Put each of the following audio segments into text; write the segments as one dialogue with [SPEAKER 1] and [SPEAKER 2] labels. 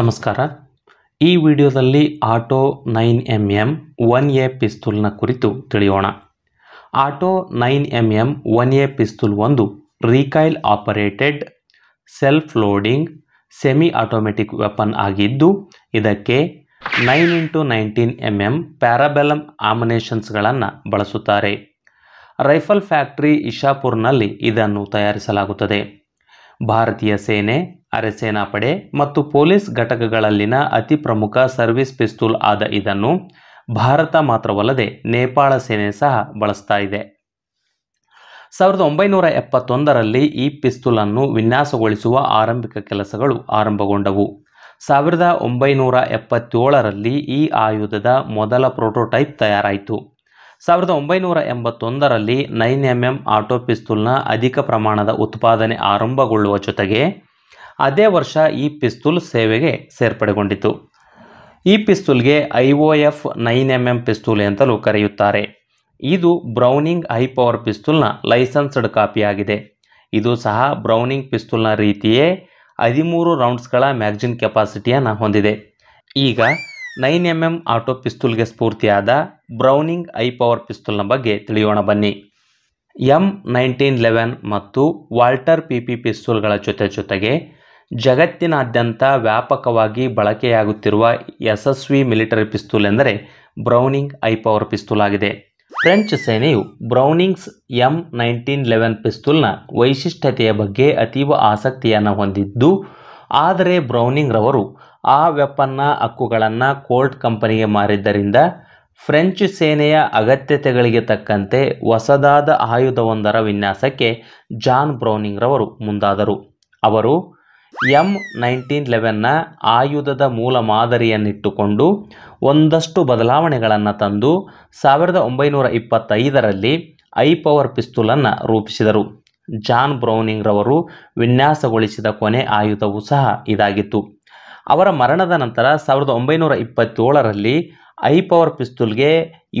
[SPEAKER 1] ನಮಸ್ಕಾರ ಈ ವಿಡಿಯೋದಲ್ಲಿ auto nine M M one A ಪಿಸ್ತೂಲ್ನ ಕುರಿತು ತಿಳಿಯೋಣ auto nine M M one A pistol ಒಂದು recoil operated self loading semi automatic weapon ಆಗಿದ್ದು ಇದಕ್ಕೆ nine into nineteen M M parabellum ಆಮಿನೇಷನ್ಸ್ಗಳನ್ನು ಬಳಸುತ್ತಾರೆ ರೈಫಲ್ ಫ್ಯಾಕ್ಟ್ರಿ ಇಶಾಪುರ್ನಲ್ಲಿ ಇದನ್ನು ತಯಾರಿಸಲಾಗುತ್ತದೆ ಭಾರತೀಯ ಸೇನೆ ಅರೆಸೇನಾ ಪಡೆ ಮತ್ತು ಪೊಲೀಸ್ ಘಟಕಗಳಲ್ಲಿನ ಅತಿ ಪ್ರಮುಖ ಸರ್ವಿಸ್ ಪಿಸ್ತೂಲ್ ಆದ ಇದನ್ನು ಭಾರತ ಮಾತ್ರವಲ್ಲದೆ ನೇಪಾಳ ಸೇನೆ ಸಹ ಬಳಸ್ತಾ ಇದೆ ಸಾವಿರದ ಒಂಬೈನೂರ ಎಪ್ಪತ್ತೊಂದರಲ್ಲಿ ಈ ಪಿಸ್ತೂಲನ್ನು ವಿನ್ಯಾಸಗೊಳಿಸುವ ಆರಂಭಿಕ ಕೆಲಸಗಳು ಆರಂಭಗೊಂಡವು ಸಾವಿರದ ಒಂಬೈನೂರ ಎಪ್ಪತ್ತೇಳರಲ್ಲಿ ಈ ಆಯುಧದ ಮೊದಲ ಪ್ರೋಟೋಟೈಪ್ ತಯಾರಾಯಿತು ಸಾವಿರದ ಒಂಬೈನೂರ ಎಂಬತ್ತೊಂದರಲ್ಲಿ ನೈನ್ ಎಮ್ ಎಮ್ ಆಟೋ ಪಿಸ್ತೂಲ್ನ ಅಧಿಕ ಪ್ರಮಾಣದ ಉತ್ಪಾದನೆ ಆರಂಭಗೊಳ್ಳುವ ಜೊತೆಗೆ ಅದೇ ವರ್ಷ ಈ ಪಿಸ್ತೂಲ್ ಸೇವೆಗೆ ಸೇರ್ಪಡೆಗೊಂಡಿತು ಈ ಪಿಸ್ತೂಲ್ಗೆ I O F nine M M pistol ಅಂತಲೂ ಕರೆಯುತ್ತಾರೆ ಇದು ಬ್ರೌನಿಂಗ್ ಹೈ ಪವರ್ ಪಿಸ್ತೂಲ್ನ ಲೈಸೆನ್ಸ್ಡ್ ಕಾಪಿಯಾಗಿದೆ ಇದು ಸಹ ಬ್ರೌನಿಂಗ್ ಪಿಸ್ತೂಲ್ನ ರೀತಿಯೇ ಹದಿಮೂರು ರೌಂಡ್ಸ್ಗಳ ಮ್ಯಾಗ್ಜಿನ್ ಕೆಪಾಸಿಟಿಯನ್ನು ಹೊಂದಿದೆ ಈಗ ನೈನ್ ಎಮ್ ಎಮ್ ಆಟೋ ಪಿಸ್ತೂಲ್ಗೆ ಸ್ಫೂರ್ತಿಯಾದ ಬ್ರೌನಿಂಗ್ ಐ ಪವರ್ ಪಿಸ್ತೂಲ್ನ ಬಗ್ಗೆ ತಿಳಿಯೋಣ ಬನ್ನಿ ಎಮ್ ನೈನ್ಟೀನ್ ಲೆವೆನ್ ಮತ್ತು ವಾಲ್ಟರ್ ಪಿ ಪಿ ಪಿಸ್ತೂಲ್ಗಳ ಜೊತೆ ಜೊತೆಗೆ ಜಗತ್ತಿನಾದ್ಯಂತ ವ್ಯಾಪಕವಾಗಿ ಬಳಕೆಯಾಗುತ್ತಿರುವ ಯಶಸ್ವಿ ಮಿಲಿಟರಿ ಪಿಸ್ತೂಲ್ ಎಂದರೆ ಬ್ರೌನಿಂಗ್ ಐ ಪವರ್ ಪಿಸ್ತೂಲ್ ಆಗಿದೆ ಫ್ರೆಂಚ್ ಸೇನೆಯು ಬ್ರೌನಿಂಗ್ಸ್ ಎಂ ನೈನ್ಟೀನ್ ಲೆವೆನ್ ಪಿಸ್ತೂಲ್ನ ವೈಶಿಷ್ಟ್ಯತೆಯ ಬಗ್ಗೆ ಅತೀವ ಆಸಕ್ತಿಯನ್ನು ಹೊಂದಿದ್ದು ಆದರೆ ಬ್ರೌನಿಂಗ್ರವರು ಆ ವೆಪನ್ನ ಹಕ್ಕುಗಳನ್ನು ಕೋರ್ಟ್ ಕಂಪನಿಗೆ ಮಾರಿದ್ದರಿಂದ ಫ್ರೆಂಚ್ ಸೇನೆಯ ಅಗತ್ಯತೆಗಳಿಗೆ ತಕ್ಕಂತೆ ಹೊಸದಾದ ಆಯುಧವೊಂದರ ವಿನ್ಯಾಸಕ್ಕೆ ಜಾನ್ ಬ್ರೌನಿಂಗ್ರವರು ಮುಂದಾದರು ಅವರು ಎಂ ನೈನ್ಟೀನ್ ಲೆವೆನ್ನ ಆಯುಧದ ಮೂಲ ಮಾದರಿಯನ್ನಿಟ್ಟುಕೊಂಡು ಒಂದಷ್ಟು ಬದಲಾವಣೆಗಳನ್ನು ತಂದು ಸಾವಿರದ ಒಂಬೈನೂರ ಇಪ್ಪತ್ತೈದರಲ್ಲಿ ಐ ಪವರ್ ಪಿಸ್ತೂಲನ್ನು ರೂಪಿಸಿದರು ಜಾನ್ ಬ್ರೌನಿಂಗ್ರವರು ವಿನ್ಯಾಸಗೊಳಿಸಿದ ಕೊನೆ ಆಯುಧವೂ ಸಹ ಇದಾಗಿತ್ತು ಅವರ ಮರಣದ ನಂತರ ಸಾವಿರದ ಒಂಬೈನೂರ ಇಪ್ಪತ್ತೇಳರಲ್ಲಿ ಐ ಪವರ್ ಪಿಸ್ತೂಲ್ಗೆ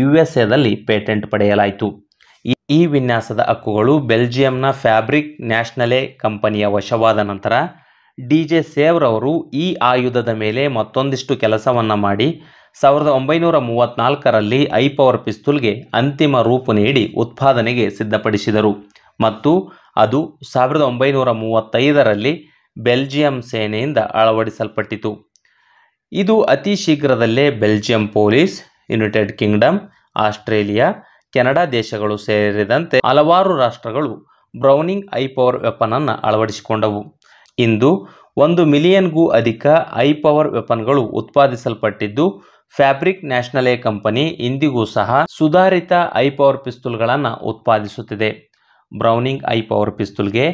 [SPEAKER 1] ಯು ಎಸ್ ಎದಲ್ಲಿ ಪೇಟೆಂಟ್ ಪಡೆಯಲಾಯಿತು ಈ ವಿನ್ಯಾಸದ ಹಕ್ಕುಗಳು ಬೆಲ್ಜಿಯಂನ ಫ್ಯಾಬ್ರಿಕ್ ನ್ಯಾಷನಲೆ ಕಂಪನಿಯ ವಶವಾದ ನಂತರ ಡಿ ಜೆ ಸೇವ್ರವರು ಈ ಆಯುಧದ ಮೇಲೆ ಮತ್ತೊಂದಿಷ್ಟು ಕೆಲಸವನ್ನು ಮಾಡಿ ಸಾವಿರದ ಒಂಬೈನೂರ ಮೂವತ್ತ್ನಾಲ್ಕರಲ್ಲಿ ಐ ಪವರ್ ಪಿಸ್ತೂಲ್ಗೆ ಅಂತಿಮ ರೂಪು ನೀಡಿ ಉತ್ಪಾದನೆಗೆ ಸಿದ್ಧಪಡಿಸಿದರು ಮತ್ತು ಅದು ಸಾವಿರದ ಒಂಬೈನೂರ ಮೂವತ್ತೈದರಲ್ಲಿ ಬೆಲ್ಜಿಯಂ ಸೇನೆಯಿಂದ ಅಳವಡಿಸಲ್ಪಟ್ಟಿತು ಇದು ಅತಿ ಶೀಘ್ರದಲ್ಲೇ Belgium police United Kingdom Australia Canada ದೇಶಗಳು ಸೇರಿದಂತೆ ಹಲವಾರು ರಾಷ್ಟ್ರಗಳು ಬ್ರೌನಿಂಗ್ ಐ ಪವರ್ ವೆಪನನ್ನು ಅಳವಡಿಸಿಕೊಂಡವು ಇಂದು ಒಂದು ಮಿಲಿಯನ್ಗೂ ಅಧಿಕ ಐ ಪವರ್ ವೆಪನ್ಗಳು ಉತ್ಪಾದಿಸಲ್ಪಟ್ಟಿದ್ದು ಫ್ಯಾಬ್ರಿಕ್ ನ್ಯಾಷನಲ್ ಏ ಕಂಪನಿ ಇಂದಿಗೂ ಸಹ ಸುಧಾರಿತ ಐ ಪವರ್ ಪಿಸ್ತೂಲ್ಗಳನ್ನು ಉತ್ಪಾದಿಸುತ್ತಿದೆ ಬ್ರೌನಿಂಗ್ ಐ ಪವರ್ ಪಿಸ್ತೂಲ್ಗೆ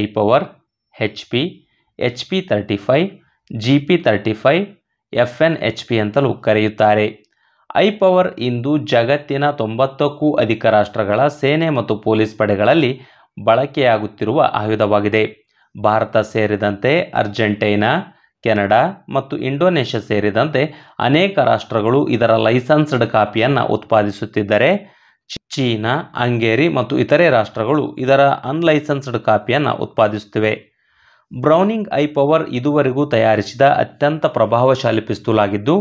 [SPEAKER 1] Hi Power H P H P thirty five G P thirty five F N H P ಅಂತಲೂ ಕರೆಯುತ್ತಾರೆ ಐ ಪವರ್ ಇಂದು ಜಗತ್ತಿನ ತೊಂಬತ್ತಕ್ಕೂ ಅಧಿಕ ರಾಷ್ಟ್ರಗಳ ಸೇನೆ ಮತ್ತು ಪೊಲೀಸ್ ಪಡೆಗಳಲ್ಲಿ ಬಳಕೆಯಾಗುತ್ತಿರುವ ಆಯುಧವಾಗಿದೆ ಭಾರತ ಸೇರಿದಂತೆ ಅರ್ಜೆಂಟೈನಾ ಕೆನಡಾ ಮತ್ತು ಇಂಡೋನೇಷ್ಯಾ ಸೇರಿದಂತೆ ಅನೇಕ ರಾಷ್ಟ್ರಗಳು ಇದರ ಲೈಸೆನ್ಸ್ಡ್ ಕಾಪಿಯನ್ನು ಉತ್ಪಾದಿಸುತ್ತಿದ್ದರೆ ಚೀನಾ ಹಂಗೇರಿ ಮತ್ತು ಇತರೆ ರಾಷ್ಟ್ರಗಳು ಇದರ ಅನ್ಲೈಸೆನ್ಸ್ಡ್ ಕಾಪಿಯನ್ನು ಉತ್ಪಾದಿಸುತ್ತಿವೆ ಬ್ರೌನಿಂಗ್ ಐ ಪವರ್ ಇದುವರೆಗೂ ತಯಾರಿಸಿದ ಅತ್ಯಂತ ಪ್ರಭಾವಶಾಲಿ ಪಿಸ್ತೂಲ್ ಆಗಿದ್ದು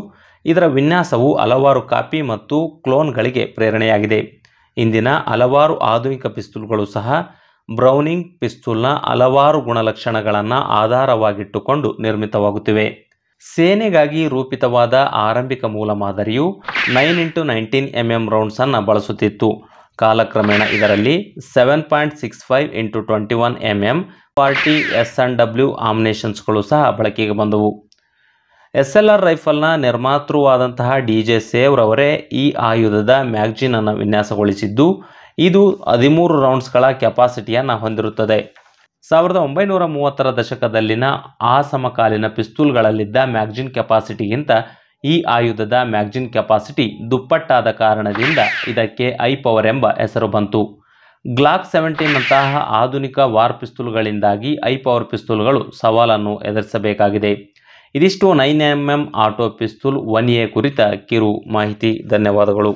[SPEAKER 1] ಇದರ ವಿನ್ಯಾಸವು ಹಲವಾರು ಕಾಪಿ ಮತ್ತು ಕ್ಲೋನ್ಗಳಿಗೆ ಪ್ರೇರಣೆಯಾಗಿದೆ ಇಂದಿನ ಹಲವಾರು ಆಧುನಿಕ ಪಿಸ್ತೂಲ್ಗಳು ಸಹ ಬ್ರೌನಿಂಗ್ ಪಿಸ್ತೂಲ್ನ ಹಲವಾರು ಗುಣಲಕ್ಷಣಗಳನ್ನು ಆಧಾರವಾಗಿಟ್ಟುಕೊಂಡು ನಿರ್ಮಿತವಾಗುತ್ತಿವೆ ಸೇನೆಗಾಗಿ ರೂಪಿತವಾದ ಆರಂಭಿಕ ಮಾದರಿಯು nine into nineteen M M ರೌಂಡ್ಸನ್ನು ಬಳಸುತ್ತಿತ್ತು ಕಾಲಕ್ರಮೇಣ ಇದರಲ್ಲಿ seven point six five into twenty one M M forty S and W ಆಮಿನೇಷನ್ಸ್ಗಳು ಸಹ ಬಳಕೆಗೆ ಬಂದವು ಎಸ್ ಎಲ್ ಆರ್ ರೈಫಲ್ನ ನಿರ್ಮಾತೃವಾದಂತಹ ಡಿ ಜೆ ಸೇವ್ರವರೇ ಈ ಆಯುಧದ ಮ್ಯಾಗ್ಜಿನನ್ನು ವಿನ್ಯಾಸಗೊಳಿಸಿದ್ದು ಇದು ಹದಿಮೂರು ರೌಂಡ್ಸ್ಗಳ ಕೆಪಾಸಿಟಿಯನ್ನು ಹೊಂದಿರುತ್ತದೆ ಸಾವಿರದ ಒಂಬೈನೂರ ಮೂವತ್ತರ ದಶಕದಲ್ಲಿನ ಆ ಸಮಕಾಲೀನ ಪಿಸ್ತೂಲ್ಗಳಲ್ಲಿದ್ದ ಮ್ಯಾಗ್ಜಿನ್ ಕೆಪಾಸಿಟಿಗಿಂತ ಈ ಆಯುಧದ ಮ್ಯಾಗ್ಜಿನ್ ಕೆಪಾಸಿಟಿ ದುಪ್ಪಟ್ಟಾದ ಕಾರಣದಿಂದ ಇದಕ್ಕೆ ಐ ಪವರ್ ಎಂಬ ಹೆಸರು ಬಂತು ಗ್ಲಾಕ್ ಸೆವೆಂಟೀನ್ ಆಧುನಿಕ ವಾರ್ ಪಿಸ್ತೂಲ್ಗಳಿಂದಾಗಿ ಐ ಪವರ್ ಪಿಸ್ತೂಲ್ಗಳು ಸವಾಲನ್ನು ಎದುರಿಸಬೇಕಾಗಿದೆ ಇದಿಷ್ಟು nine M M auto pistol one A ಕುರಿತ ಕಿರು ಮಾಹಿತಿ ಧನ್ಯವಾದಗಳು